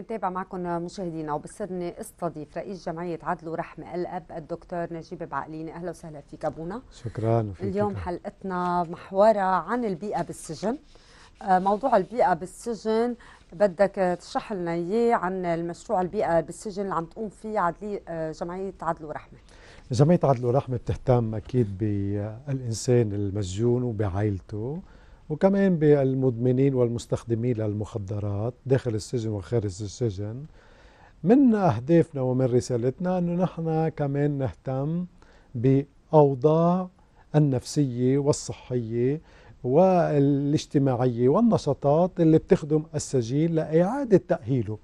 بنتابع معكم مشاهدينا وبصرني استضيف رئيس جمعية عدل ورحمة الأب الدكتور نجيب بعقليني أهلا وسهلا فيك أبونا شكرا وفيك اليوم حلقتنا محورة عن البيئة بالسجن آه، موضوع البيئة بالسجن بدك تشرح لنا إياه عن المشروع البيئة بالسجن اللي عم تقوم فيه عدلي آه، جمعية عدل ورحمة جمعية عدل ورحمة بتهتم أكيد بالإنسان المسجون وبعائلته وكمان بالمدمنين والمستخدمين للمخدرات داخل السجن وخارج السجن من أهدافنا ومن رسالتنا أنه نحن كمان نهتم بأوضاع النفسية والصحية والاجتماعية والنشاطات اللي بتخدم السجين لإعادة تأهيله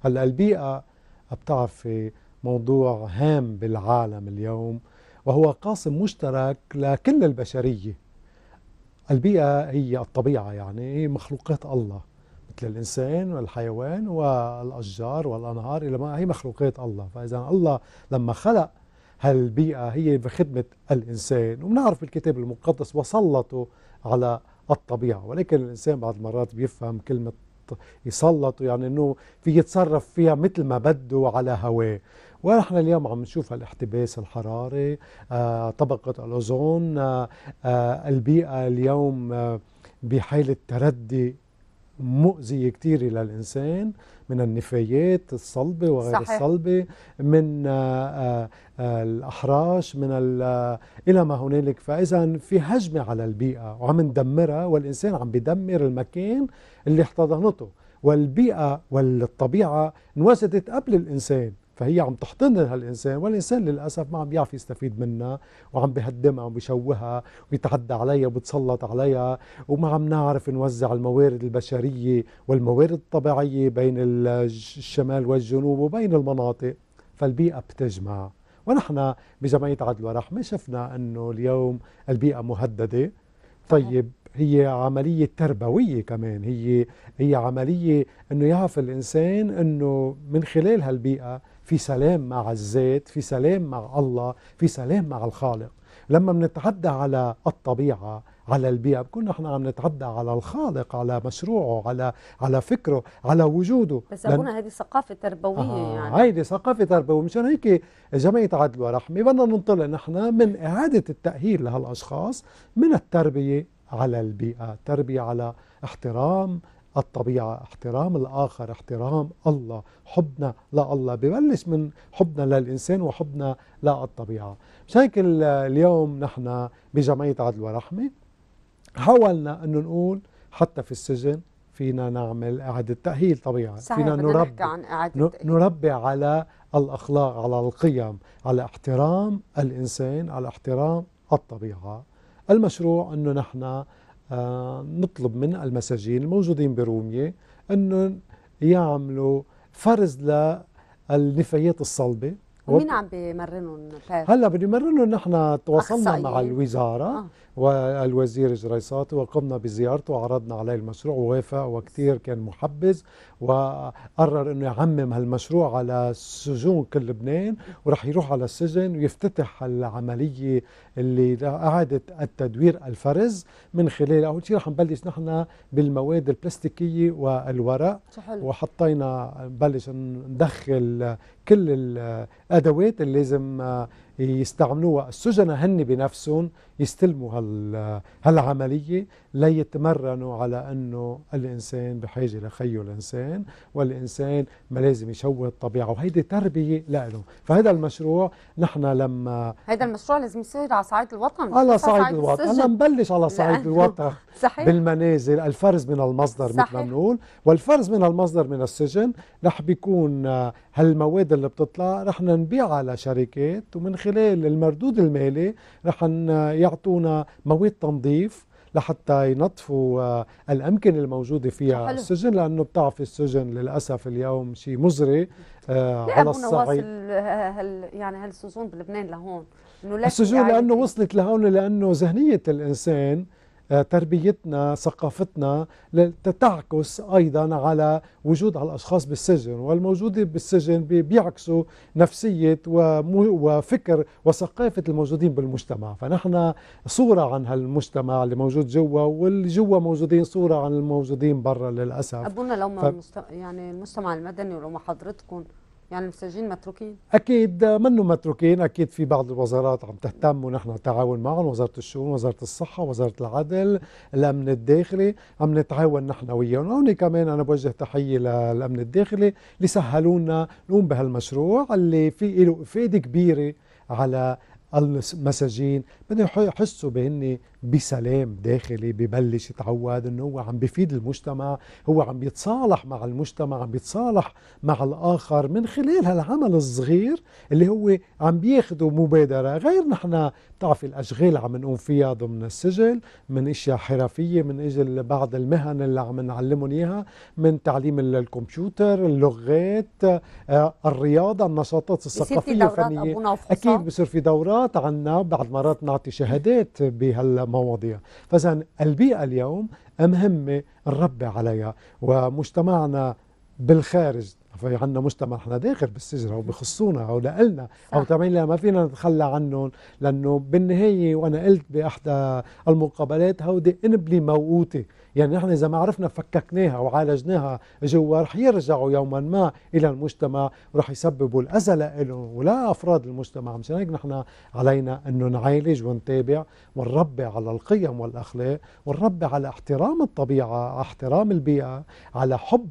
هلا البيئة بتعرفي موضوع هام بالعالم اليوم وهو قاسم مشترك لكل البشرية البيئة هي الطبيعة يعني هي مخلوقات الله مثل الإنسان والحيوان والأشجار والأنهار إلى ما هي مخلوقات الله فإذا الله لما خلق هالبيئة هي بخدمة الإنسان ومنعرف بالكتاب المقدس وسلطوا على الطبيعة ولكن الإنسان بعض المرات بيفهم كلمة يسلطوا يعني أنه في يتصرف فيها مثل ما بده على هواه ونحن اليوم عم نشوف الاحتباس الحراري آه، طبقة الأوزون آه، آه، البيئة اليوم بحالة تردي مؤذية كتير للإنسان من النفايات الصلبة وغير صحيح. الصلبة من الأحراش من إلى ما هنالك فإذا في هجمة على البيئة وعم ندمرها والإنسان عم بدمر المكان اللي احتضنته والبيئة والطبيعة انوجدت قبل الإنسان فهي عم تحتضنها الانسان والانسان للاسف ما عم بيعرف يستفيد منها وعم بهدمها وعم بيشوهها ويتعدى عليها وبتسلط عليها وما عم نعرف نوزع الموارد البشريه والموارد الطبيعيه بين الشمال والجنوب وبين المناطق فالبيئه بتجمع ونحن بجمعيه عدل ورحمه شفنا انه اليوم البيئه مهدده طيب هي عملية تربوية كمان هي هي عملية انه يعرف الانسان انه من خلال هالبيئة في سلام مع الذات في سلام مع الله في سلام مع الخالق لما بنتعدى على الطبيعة على البيئة بكون نحن عم نتعدى على الخالق على مشروعه على على فكره على وجوده بس لن... هذه ثقافة تربوية آه يعني هيدي ثقافة تربوية مشان هيك جمعية عدل ورحمة بدنا ننطلق نحن من إعادة التأهيل لهالأشخاص من التربية على البيئة التربية على احترام الطبيعة احترام الآخر احترام الله حبنا لله ببلش من حبنا للإنسان وحبنا للطبيعة مش هيك اليوم نحن بجمعية عدل ورحمة حاولنا أنه نقول حتى في السجن فينا نعمل إعادة تأهيل طبيعي صحيح فينا نربي عن إعادة نربي على الأخلاق على القيم على احترام الإنسان على احترام الطبيعة المشروع أنه نحن آه، نطلب من المساجين الموجودين برومية أنه يعملوا فرز للنفايات الصلبة ومين عم بيمرنهم هلا بده يمرنهم نحن تواصلنا مع الوزاره آه. والوزير جريسات وقمنا بزيارته وعرضنا عليه المشروع ووافق وكثير كان محبز وقرر انه يعمم هالمشروع على سجون كل لبنان ورح يروح على السجن ويفتتح العمليه اللي أعادة التدوير الفرز من خلال أول شيء رح نبلش نحن بالمواد البلاستيكية والورق صحيح. وحطينا نبلش ندخل كل الأدوات اللي لازم يستعملوها السجناء هن بنفسهم يستلموا هال هالعملية ليتمرنوا على أنه الإنسان بحاجة لخيه الإنسان والإنسان ما لازم يشوه الطبيعة وهيدي تربية لإله فهذا المشروع نحن لما هذا المشروع لازم يصير على صعيد الوطن على صعيد الوطن أنا نبلش على صعيد الوطن صحيح بالمنازل الفرز من المصدر مثل ما بنقول والفرز من المصدر من السجن رح بيكون آه، هالمواد اللي بتطلع رح نبيعها لشركات ومن خلال خلال المردود المالي رح يعطونا مواد تنظيف لحتى ينظفوا آه، الامكنه الموجوده فيها حلو. السجن لانه بتعرفي السجن للاسف اليوم شيء مزري آه، على الصعيد هل آه، يعني هالسجون بلبنان لهون السجون لانه وصلت لهون لانه ذهنيه الانسان آه، تربيتنا ثقافتنا تتعكس أيضا على وجود على الأشخاص بالسجن والموجودين بالسجن بيعكسوا نفسية وفكر وثقافة الموجودين بالمجتمع فنحن صورة عن هالمجتمع اللي موجود جوا واللي جوا موجودين صورة عن الموجودين برا للأسف أبونا لو ما ف... المست... يعني المجتمع المدني ولو ما حضرتكم يعني المساجين متروكين اكيد منهم متروكين اكيد في بعض الوزارات عم تهتم ونحن نتعاون معهم وزاره الشؤون وزاره الصحه وزاره العدل الامن الداخلي عم نتعاون نحن وياهم هون كمان انا بوجه تحيه للامن الداخلي اللي سهلونا نقوم بهالمشروع اللي في له افاده كبيره على المساجين بدهم يحسوا بهن بسلام داخلي ببلش يتعود انه هو عم بفيد المجتمع هو عم بيتصالح مع المجتمع عم بيتصالح مع الاخر من خلال هالعمل الصغير اللي هو عم بياخده مبادره غير نحن بتعرفي الأشغال عم نقوم فيها ضمن السجل من أشياء حرفية من أجل بعض المهن اللي عم نعلمهم إياها من تعليم الكمبيوتر اللغات آه، الرياضة النشاطات الثقافية الفنية أكيد بصير في دورات عنا بعد مرات نعطي شهادات بهالمواضيع فإذا البيئة اليوم مهمة نربي عليها ومجتمعنا بالخارج في عندنا مجتمع احنا داخل بالسجن او بخصونا او لنا او تبعين ما فينا نتخلى عنهم لانه بالنهايه وانا قلت باحدى المقابلات هودي انبلي موقوته يعني نحن اذا ما عرفنا فككناها وعالجناها جوا رح يرجعوا يوما ما الى المجتمع ورح يسببوا الاذى لهم ولا افراد المجتمع مشان هيك نحن علينا انه نعالج ونتابع ونربي على القيم والاخلاق ونربي على احترام الطبيعه، على احترام البيئه، على حب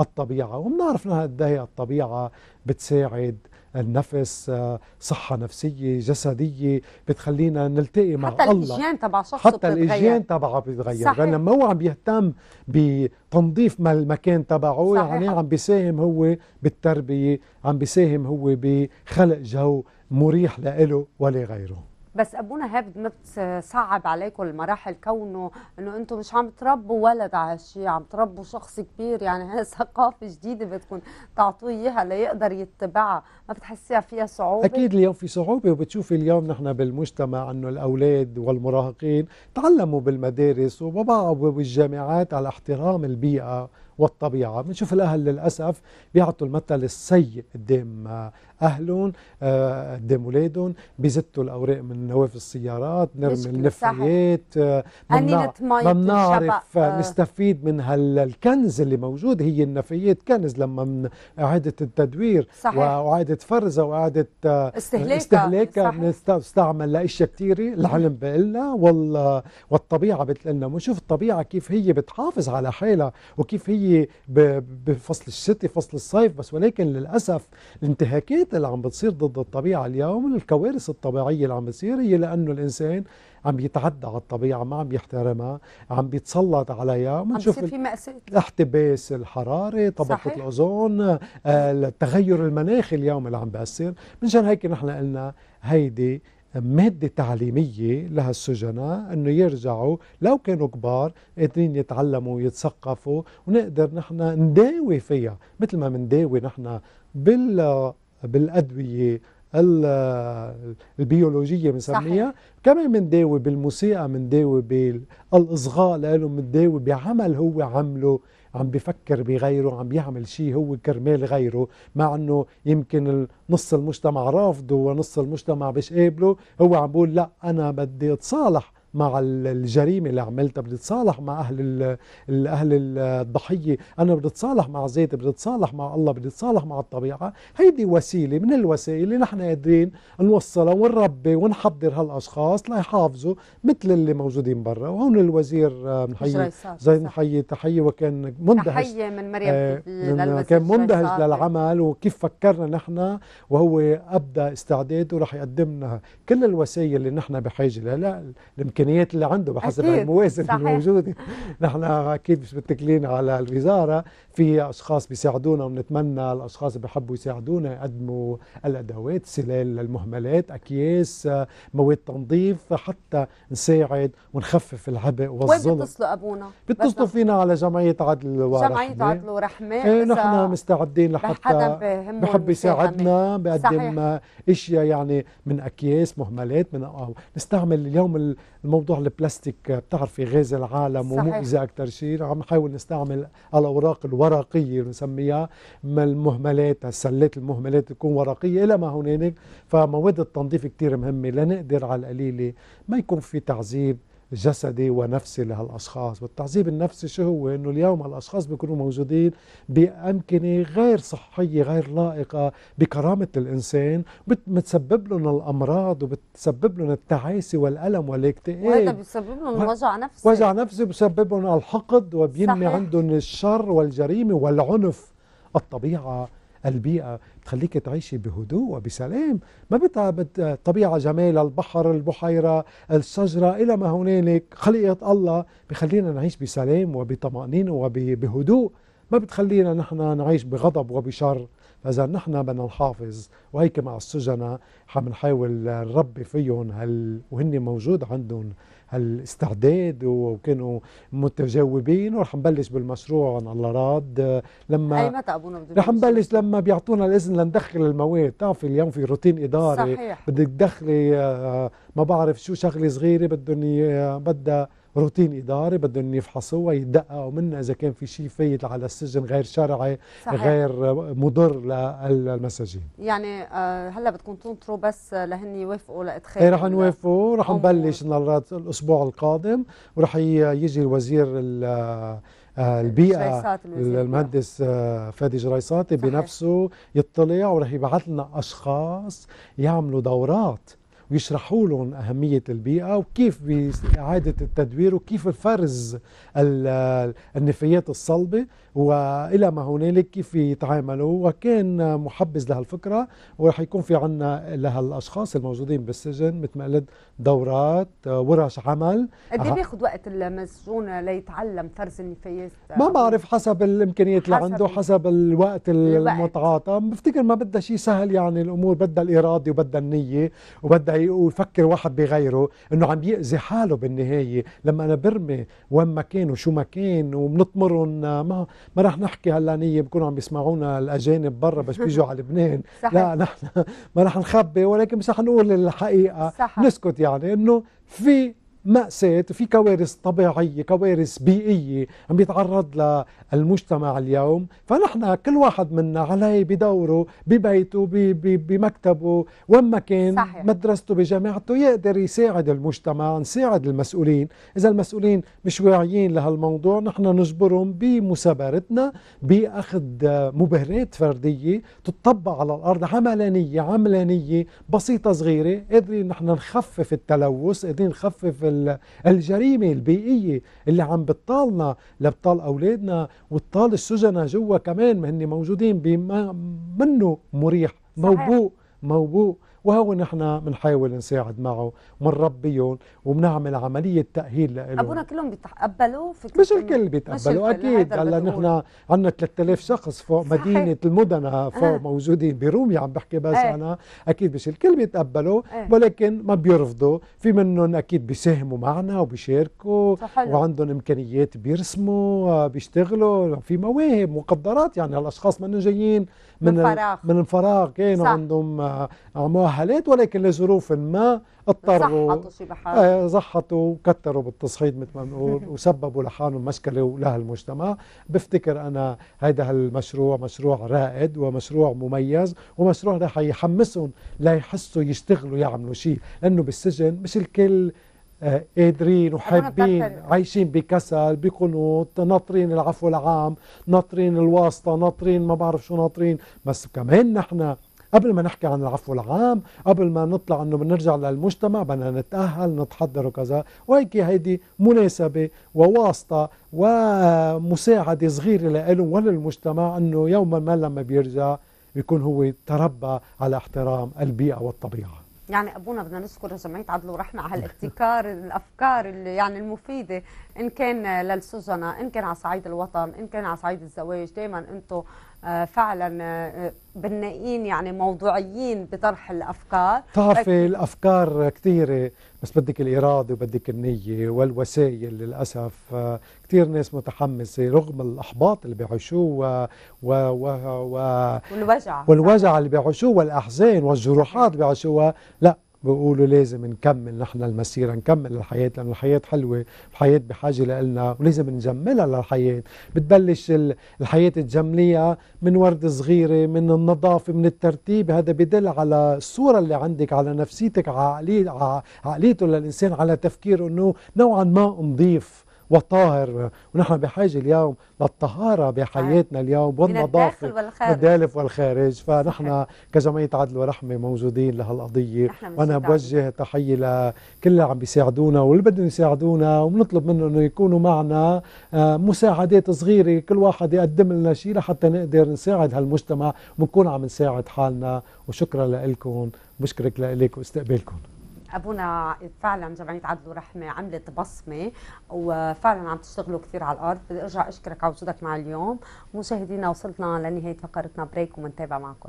الطبيعة وبنعرف انها قد هي الطبيعة بتساعد النفس آه، صحة نفسية جسدية بتخلينا نلتقي مع حتى الله حتى الإجيان تبع شخصه حتى الإجيان تبعه بيتغير صحيح. لأنه ما هو عم يهتم بتنظيف ما المكان تبعه يعني صحيح. يعني عم بيساهم هو بالتربية عم بيساهم هو بخلق جو مريح لإله ولغيره بس ابونا هاب متصعب عليكم المراحل كونه انه انتم مش عم تربوا ولد على هالشيء عم تربوا شخص كبير يعني هاي ثقافه جديده بدكم تعطوه اياها ليقدر يتبعها ما بتحسيها فيها صعوبه اكيد اليوم في صعوبه وبتشوفي اليوم نحن بالمجتمع انه الاولاد والمراهقين تعلموا بالمدارس وبعض بالجامعات على احترام البيئه والطبيعه بنشوف الاهل للاسف بيعطوا المثل السيء قدام اهلهم آه، قدام اولادهم بيزتوا الاوراق من نواف السيارات نرمي النفايات آه، ما بنعرف آه، نستفيد من هالكنز اللي موجود هي النفايات كنز لما من اعاده التدوير صحيح. واعاده فرزها واعاده استهلاكها استهلاكها بنستعمل لاشياء كثيره العلم بقلنا وال والطبيعه بتقلنا ونشوف الطبيعه كيف هي بتحافظ على حالها وكيف هي بفصل الشتي فصل الصيف بس ولكن للاسف الانتهاكات التعارض اللي عم بتصير ضد الطبيعة اليوم الكوارث الطبيعية اللي عم بتصير هي لأنه الإنسان عم يتعدى على الطبيعة ما عم يحترمها عم بيتسلط عليها عم بيصير في مأساة الاحتباس الحراري طبقة صحيح. الأوزون آه، التغير المناخي اليوم اللي عم بيأثر منشان هيك نحن قلنا هيدي مادة تعليمية لهالسجناء أنه يرجعوا لو كانوا كبار قادرين يتعلموا ويتثقفوا ونقدر نحن نداوي فيها مثل ما منداوي نحن بال بالادويه البيولوجيه بنسميها كمان بنداوي بالموسيقى بنداوي بالاصغاء لهم بنداوي بعمل هو عمله عم بفكر بغيره عم بيعمل شيء هو كرمال غيره مع انه يمكن نص المجتمع رافضه ونص المجتمع مش قابله هو عم بقول لا انا بدي اتصالح مع الجريمه اللي عملتها بدي اتصالح مع اهل الاهل اهل الضحيه انا بدي اتصالح مع زيت بدي اتصالح مع الله بدي اتصالح مع الطبيعه هيدي وسيله من الوسائل اللي نحن قادرين نوصلها ونربي ونحضر هالاشخاص ليحافظوا مثل اللي موجودين برا وهون الوزير نحيي زي نحيي تحيه وكان مندهش تحيه من مريم آه كان مندهش للعمل وكيف فكرنا نحن وهو ابدى استعداده ورح يقدم لنا كل الوسائل اللي نحن بحاجه لها الامكانيات الامكانيات اللي عنده بحسب الموازنه الموجوده نحن اكيد مش متكلين على الوزاره في اشخاص بيساعدونا ونتمنى الاشخاص اللي بحبوا يساعدونا يقدموا الادوات سلال للمهملات اكياس مواد تنظيف حتى نساعد ونخفف العبء والظلم وين بيتصلوا ابونا بيتصلوا فينا على جمعيه عدل ورحمه جمعيه عدل ورحمه إيه نحن مستعدين لحتى بحب يساعدنا بقدم اشياء يعني من اكياس مهملات من نستعمل اليوم الم موضوع البلاستيك آه، بتعرفي غاز العالم ومؤذي اكثر شيء عم نحاول نستعمل الاوراق الورقيه بنسميها المهملات السلات المهملات تكون ورقيه الى ما هنالك فمواد التنظيف كثير مهمه لنقدر على القليله ما يكون في تعذيب جسدي ونفسي لهالاشخاص والتعذيب النفسي شو هو انه اليوم هالاشخاص بيكونوا موجودين بامكنه غير صحيه غير لائقه بكرامه الانسان بتسبب لهم الامراض وبتسبب لهم التعاسه والالم والاكتئاب وهذا بيسبب لهم وجع نفسي وجع نفسي بيسبب لهم الحقد وبينمي عندهم الشر والجريمه والعنف الطبيعه البيئة بتخليك تعيشي بهدوء وبسلام ما بدها الطبيعة جمالها البحر البحيرة الشجرة إلى ما هنالك خليقه الله بخلينا نعيش بسلام وبطمأنينة وبهدوء ما بتخلينا نحن نعيش بغضب وبشر إذا نحن بدنا نحافظ وهيك مع السجناء عم نحاول نربي فيهم هال وهن موجود عندهم هالاستعداد وكانوا متجاوبين ورح نبلش بالمشروع عن الله راد لما اي متى ابونا بده رح نبلش لما بيعطونا الاذن لندخل المواد بتعرفي اليوم في روتين اداري صحيح بدك تدخلي آه، ما بعرف شو شغله صغيره بدهم بدها روتين إداري بدهم يفحصوها يدققوا منها إذا كان في شيء فايت على السجن غير شرعي صحيح. غير مضر للمساجين يعني آه، هلا بدكم تنطروا بس لهن يوافقوا لإدخال اي رح نوافقوا رح نبلش الأسبوع القادم ورح يجي آه، الوزير البيئه المهندس آه، فادي جريساتي بنفسه يطلع ورح يبعث لنا اشخاص يعملوا دورات ويشرحوا لهم أهمية البيئة وكيف إعادة التدوير وكيف فرز النفايات الصلبة والى ما هنالك كيف يتعاملوا وكان محبز لهالفكره وراح يكون في عنا لهالاشخاص الموجودين بالسجن مثل ما قلت دورات ورش عمل قد ايه بياخذ وقت المسجون ليتعلم فرز النفايات ما بعرف حسب الامكانيات اللي عنده حسب الوقت المتعاطى بفتكر ما بدها شيء سهل يعني الامور بدها الاراده وبدها النيه وبدها يفكر واحد بغيره انه عم ياذي حاله بالنهايه لما انا برمي وين ما كان وشو ما كان وبنطمرهم ما ما رح نحكي هلا نيه بكونوا عم بيسمعونا الاجانب برا بس بيجوا على لبنان لا نحن ما رح نخبي ولكن بس رح نقول الحقيقه صحيح. نسكت يعني انه في مأساة في كوارث طبيعية كوارث بيئية عم يتعرض للمجتمع اليوم فنحن كل واحد منا عليه بدوره ببيته بمكتبه وين ما كان صحيح. مدرسته بجامعته يقدر يساعد المجتمع نساعد المسؤولين إذا المسؤولين مش واعيين لهالموضوع نحن نجبرهم بمثابرتنا بأخذ مبهرات فردية تطبق على الأرض عملانية عملانية بسيطة صغيرة قادرين نحن نخفف التلوث قادرين نخفف الجريمة البيئية اللي عم بتطالنا لبطال أولادنا وتطال السجناء جوا كمان هن موجودين بما منه مريح موبوء موبوء وهو نحن بنحاول نساعد معه ومنربيهم وبنعمل عمليه تاهيل لهم ابونا كلهم بيتقبلوا فكره مش الكل بيتقبلوا اكيد هلا نحن عندنا 3000 شخص فوق صحيح. مدينه المدن فوق آه. موجودين بروميا عم بحكي بس آه. انا اكيد مش الكل بيتقبلوا آه. ولكن ما بيرفضوا في منهم اكيد بيساهموا معنا وبيشاركوا وعندهم امكانيات بيرسموا آه، بيشتغلوا في مواهب مقدرات يعني هالاشخاص منهم جايين من من الفراغ من الفراغ كانوا صح. عندهم آه، مؤهلات ولكن لظروف ما اضطروا زحطوا وكتروا آه، بالتصعيد مثل ما بنقول وسببوا لحالهم مشكله ولهالمجتمع بفتكر انا هيدا هالمشروع مشروع رائد ومشروع مميز ومشروع رح يحمسهم ليحسوا يشتغلوا يعملوا شيء لانه بالسجن مش الكل آه، قادرين وحابين عايشين بكسل بقنوط ناطرين العفو العام ناطرين الواسطه ناطرين ما بعرف شو ناطرين بس كمان نحن قبل ما نحكي عن العفو العام قبل ما نطلع انه بنرجع للمجتمع بدنا نتاهل نتحضر وكذا وهيك هيدي مناسبه وواسطه ومساعده صغيره لهم وللمجتمع انه يوما ما لما بيرجع بيكون هو تربى على احترام البيئه والطبيعه يعني ابونا بدنا نشكر جمعيه عدل ورحمه على الابتكار الافكار اللي يعني المفيده ان كان للسجناء ان كان على صعيد الوطن ان كان على صعيد الزواج دائما انتم آه، فعلا آه، بنائين يعني موضوعيين بطرح الافكار بتعرفي الافكار كثيره بس بدك الاراده وبدك النيه والوسائل للاسف آه، كثير ناس متحمسه رغم الاحباط اللي بيعيشوه و... و... و... والوجع والوجع اللي بيعيشوه والاحزان والجروحات بيعيشوها لا بيقولوا لازم نكمل نحن المسيرة نكمل الحياة لأن الحياة حلوة الحياة بحاجة لنا ولازم نجملها للحياة بتبلش الحياة تجمليها من وردة صغيرة من النظافة من الترتيب هذا بدل على الصورة اللي عندك على نفسيتك عقليته للإنسان على تفكيره أنه نوعا ما نظيف وطاهر ونحن بحاجة اليوم للطهارة بحياتنا اليوم والنظافة من الداخل والخارج فنحن كجمعية عدل ورحمة موجودين لهالقضية وأنا بوجه تحية لكل اللي عم بيساعدونا واللي بدهم يساعدونا وبنطلب منهم أنه يكونوا معنا آه، مساعدات صغيرة كل واحد يقدم لنا شيء لحتى نقدر نساعد هالمجتمع ونكون عم نساعد حالنا وشكرا لكم بشكرك لك واستقبالكم ابونا فعلا جمعيه عدل ورحمه عملت بصمه وفعلا عم تشتغلوا كثير على الارض بدي ارجع اشكرك على وجودك مع اليوم مشاهدينا وصلنا لنهايه فقرتنا بريك ومنتابع معكم